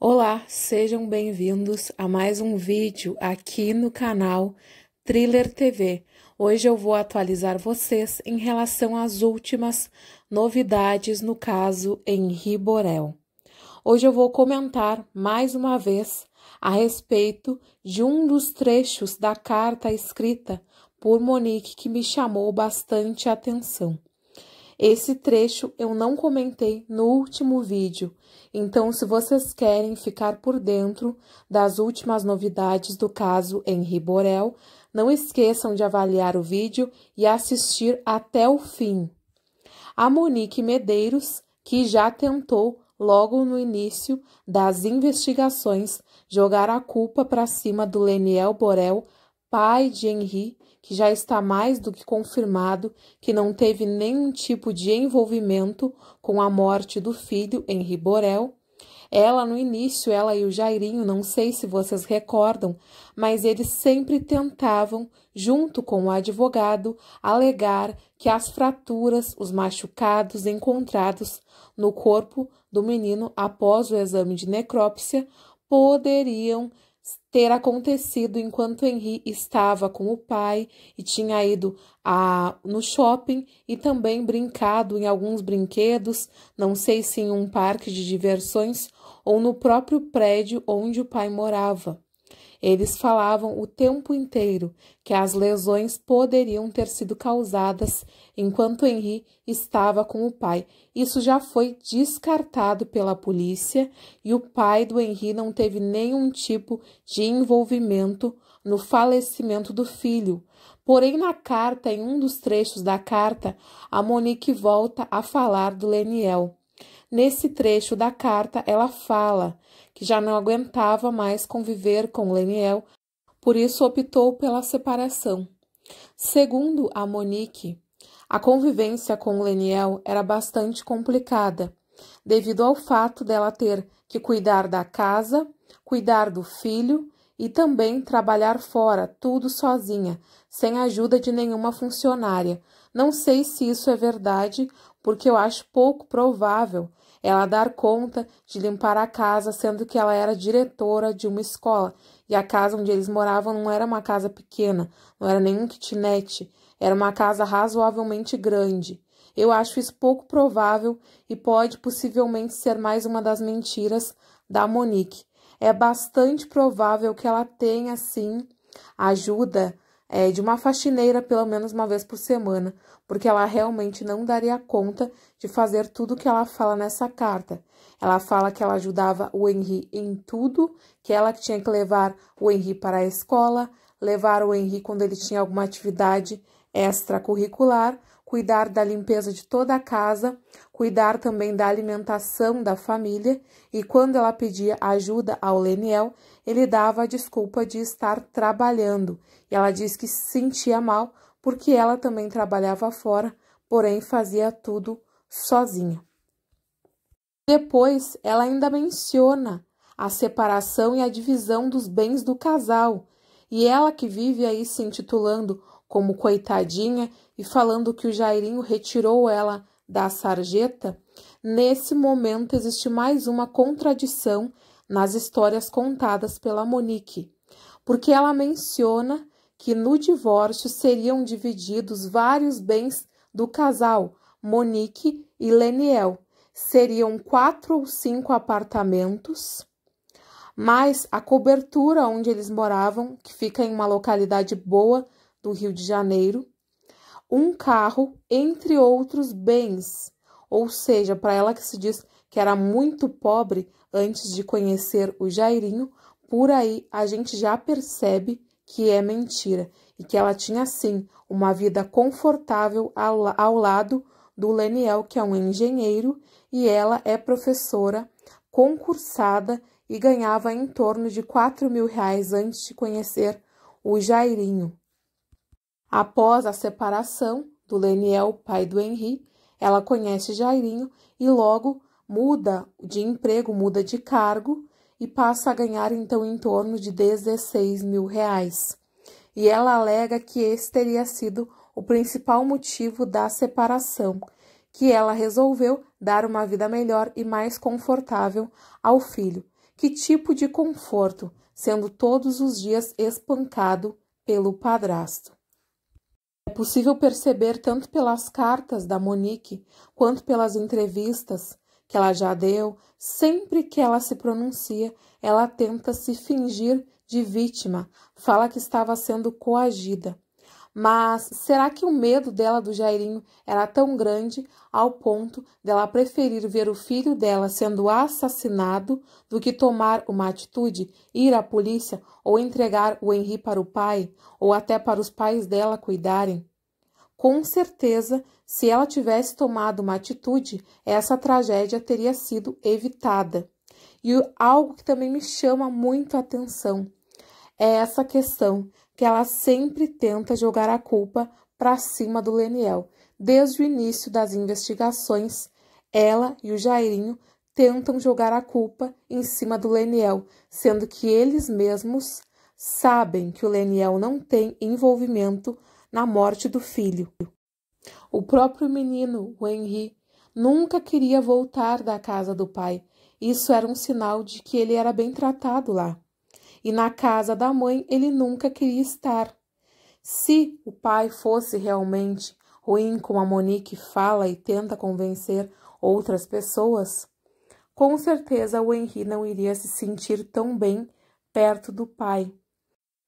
Olá, sejam bem-vindos a mais um vídeo aqui no canal Thriller TV. Hoje eu vou atualizar vocês em relação às últimas novidades no caso Henri Borel. Hoje eu vou comentar mais uma vez a respeito de um dos trechos da carta escrita por Monique que me chamou bastante atenção. Esse trecho eu não comentei no último vídeo, então se vocês querem ficar por dentro das últimas novidades do caso Henri Borel, não esqueçam de avaliar o vídeo e assistir até o fim. A Monique Medeiros, que já tentou logo no início das investigações jogar a culpa para cima do Leniel Borel, pai de Henri, que já está mais do que confirmado que não teve nenhum tipo de envolvimento com a morte do filho Henri Borel. Ela no início, ela e o Jairinho, não sei se vocês recordam, mas eles sempre tentavam, junto com o advogado, alegar que as fraturas, os machucados encontrados no corpo do menino após o exame de necrópsia poderiam ter acontecido enquanto Henri estava com o pai e tinha ido a, no shopping e também brincado em alguns brinquedos, não sei se em um parque de diversões ou no próprio prédio onde o pai morava. Eles falavam o tempo inteiro que as lesões poderiam ter sido causadas enquanto Henri estava com o pai. Isso já foi descartado pela polícia e o pai do Henri não teve nenhum tipo de envolvimento no falecimento do filho. Porém, na carta, em um dos trechos da carta, a Monique volta a falar do Leniel. Nesse trecho da carta, ela fala que já não aguentava mais conviver com Leniel, por isso optou pela separação. Segundo a Monique, a convivência com Leniel era bastante complicada, devido ao fato dela ter que cuidar da casa, cuidar do filho e também trabalhar fora, tudo sozinha, sem ajuda de nenhuma funcionária. Não sei se isso é verdade, porque eu acho pouco provável ela dar conta de limpar a casa, sendo que ela era diretora de uma escola, e a casa onde eles moravam não era uma casa pequena, não era nenhum kitnet, era uma casa razoavelmente grande. Eu acho isso pouco provável e pode possivelmente ser mais uma das mentiras da Monique. É bastante provável que ela tenha, sim, ajuda é, de uma faxineira pelo menos uma vez por semana, porque ela realmente não daria conta de fazer tudo que ela fala nessa carta. Ela fala que ela ajudava o Henry em tudo, que ela tinha que levar o Henry para a escola, levar o Henry quando ele tinha alguma atividade extracurricular, cuidar da limpeza de toda a casa, cuidar também da alimentação da família, e quando ela pedia ajuda ao Leniel, ele dava a desculpa de estar trabalhando. E ela diz que se sentia mal porque ela também trabalhava fora, porém fazia tudo sozinha. Depois, ela ainda menciona a separação e a divisão dos bens do casal, e ela que vive aí se intitulando como coitadinha e falando que o Jairinho retirou ela da sarjeta, nesse momento existe mais uma contradição nas histórias contadas pela Monique, porque ela menciona que no divórcio seriam divididos vários bens do casal, Monique e Leniel. Seriam quatro ou cinco apartamentos mas a cobertura onde eles moravam, que fica em uma localidade boa do Rio de Janeiro, um carro, entre outros bens. Ou seja, para ela que se diz que era muito pobre antes de conhecer o Jairinho, por aí a gente já percebe que é mentira e que ela tinha sim uma vida confortável ao, ao lado do Leniel, que é um engenheiro, e ela é professora concursada e ganhava em torno de quatro mil reais antes de conhecer o Jairinho. Após a separação do Leniel, pai do Henri, ela conhece Jairinho e logo muda de emprego, muda de cargo e passa a ganhar então em torno de 16 mil reais. E ela alega que esse teria sido o principal motivo da separação, que ela resolveu dar uma vida melhor e mais confortável ao filho. Que tipo de conforto, sendo todos os dias espancado pelo padrasto? É possível perceber tanto pelas cartas da Monique quanto pelas entrevistas que ela já deu, sempre que ela se pronuncia, ela tenta se fingir de vítima, fala que estava sendo coagida. Mas será que o medo dela do Jairinho era tão grande ao ponto dela preferir ver o filho dela sendo assassinado do que tomar uma atitude, ir à polícia ou entregar o Henri para o pai ou até para os pais dela cuidarem? Com certeza, se ela tivesse tomado uma atitude, essa tragédia teria sido evitada. E algo que também me chama muito a atenção é essa questão que ela sempre tenta jogar a culpa para cima do Leniel. Desde o início das investigações, ela e o Jairinho tentam jogar a culpa em cima do Leniel, sendo que eles mesmos sabem que o Leniel não tem envolvimento na morte do filho. O próprio menino, o Henri, nunca queria voltar da casa do pai. Isso era um sinal de que ele era bem tratado lá e na casa da mãe ele nunca queria estar. Se o pai fosse realmente ruim como a Monique fala e tenta convencer outras pessoas, com certeza o Henri não iria se sentir tão bem perto do pai.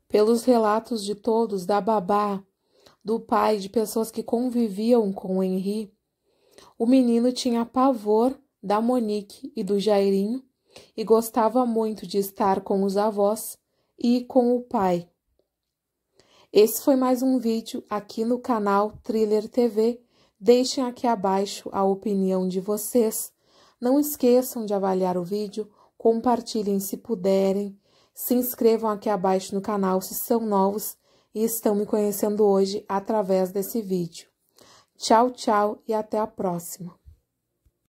Pelos relatos de todos, da babá, do pai, de pessoas que conviviam com o Henri, o menino tinha pavor da Monique e do Jairinho e gostava muito de estar com os avós e com o pai. Esse foi mais um vídeo aqui no canal Thriller TV. Deixem aqui abaixo a opinião de vocês. Não esqueçam de avaliar o vídeo, compartilhem se puderem, se inscrevam aqui abaixo no canal se são novos e estão me conhecendo hoje através desse vídeo. Tchau, tchau e até a próxima!